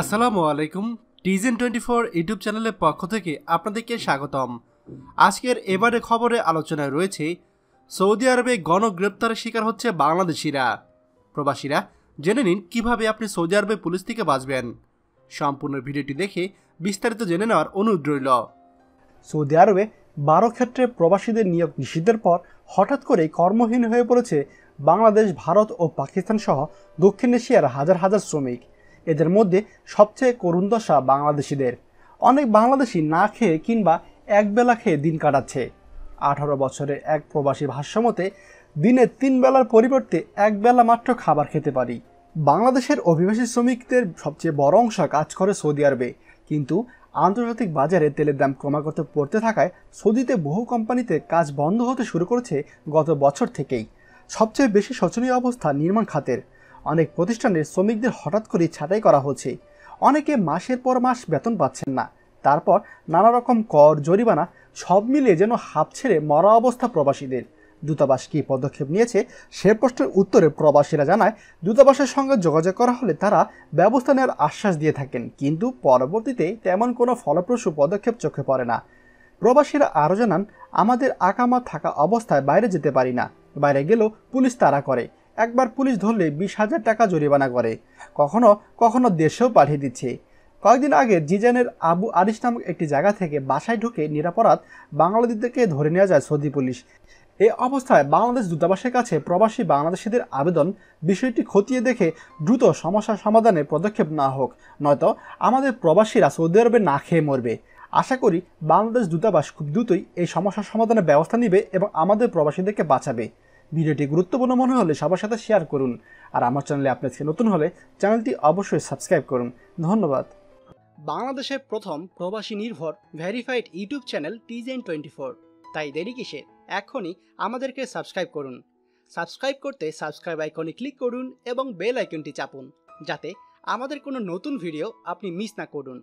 আসসালামু আলাইকুম টিজেন twenty four YouTube চ্যানেলের পক্ষ থেকে আপনাদেরকে স্বাগতম আজকের এবারে খবরে আলোচনায় রয়েছে সৌদি আরবে গণগ্রেপ্তারের শিকার হচ্ছে বাংলাদেশিরা প্রবাসীরা জেনে নিন কিভাবে আপনি সৌদি আরবে পুলিশ থেকে বাঁচবেন সম্পূর্ণ ভিডিওটি দেখে বিস্তারিত জেনে নেওয়ার অনুরোধ রইল সৌদি আরবে বারো ক্ষেত্রে প্রবাসীদের নিয়োগ নিষিদ্ধের পর হঠাৎ করেই কর্মহীন হয়ে পড়েছে বাংলাদেশ ভারত ও পাকিস্তান সহ দক্ষিণ এশিয়ার হাজার হাজার শ্রমিক এদের মধ্যে সবচেয়ে করুণ দশা বাংলাদেশিদের অনেক বাংলাদেশি না খেয়ে কিংবা একবেলা খেয়ে দিন কাটাচ্ছে আঠারো বছরের এক প্রবাসী ভাষ্যমতে দিনে তিন বেলার পরিবর্তে এক বেলা মাত্র খাবার খেতে পারি বাংলাদেশের অভিবাসী শ্রমিকদের সবচেয়ে বড় অংশ কাজ করে সৌদি আরবে কিন্তু আন্তর্জাতিক বাজারে তেলের দাম ক্রমাগত পড়তে থাকায় সৌদিতে বহু কোম্পানিতে কাজ বন্ধ হতে শুরু করেছে গত বছর থেকেই সবচেয়ে বেশি শোচনীয় অবস্থা নির্মাণ খাতের অনেক প্রতিষ্ঠানের শ্রমিকদের হঠাৎ করে ছাঁটাই করা হচ্ছে অনেকে মাসের পর মাস বেতন পাচ্ছেন না তারপর নানা রকম কর জরিমানা সব মিলিয়ে যেন হাপ ছেড়ে মরা অবস্থা প্রবাসীদের দূতাবাস কী পদক্ষেপ নিয়েছে সে প্রশ্নের উত্তরে প্রবাসীরা জানায় দূতাবাসের সঙ্গে যোগাযোগ করা হলে তারা ব্যবস্থা নেওয়ার আশ্বাস দিয়ে থাকেন কিন্তু পরবর্তীতে তেমন কোনো ফলপ্রসূ পদক্ষেপ চোখে পড়ে না প্রবাসীরা আরও জানান আমাদের আকামা থাকা অবস্থায় বাইরে যেতে পারি না বাইরে গেলেও পুলিশ তারা করে একবার পুলিশ ধরলে বিশ হাজার টাকা জরিমানা করে কখনো কখনো দেশেও পাঠিয়ে দিচ্ছে কয়েকদিন আগে জিজানের আবু আরিস নামক একটি জায়গা থেকে বাসায় ঢুকে নিরাপরাধ বাংলাদেশদেরকে ধরে নেওয়া যায় সৌদি পুলিশ এ অবস্থায় বাংলাদেশ দূতাবাসের কাছে প্রবাসী বাংলাদেশিদের আবেদন বিষয়টি খতিয়ে দেখে দ্রুত সমস্যা সমাধানে পদক্ষেপ না হোক নয়তো আমাদের প্রবাসীরা সৌদি আরবে না খেয়ে মরবে আশা করি বাংলাদেশ দূতাবাস খুব দ্রুতই এই সমস্যা সমাধানের ব্যবস্থা নেবে এবং আমাদের প্রবাসীদেরকে বাঁচাবে ভিডিওটি গুরুত্বপূর্ণ মনে হলে সবার সাথে শেয়ার করুন আর আমার চ্যানেলে আপনি নতুন হলে চ্যানেলটি অবশ্যই সাবস্ক্রাইব করুন ধন্যবাদ বাংলাদেশের প্রথম প্রবাসী নির্ভর ভেরিফাইড ইউটিউব চ্যানেল টিজেন টোয়েন্টি ফোর তাই দেরি কিসে এখনই আমাদেরকে সাবস্ক্রাইব করুন সাবস্ক্রাইব করতে সাবস্ক্রাইব আইকনে ক্লিক করুন এবং বেল আইকনটি চাপুন যাতে আমাদের কোনো নতুন ভিডিও আপনি মিস না করুন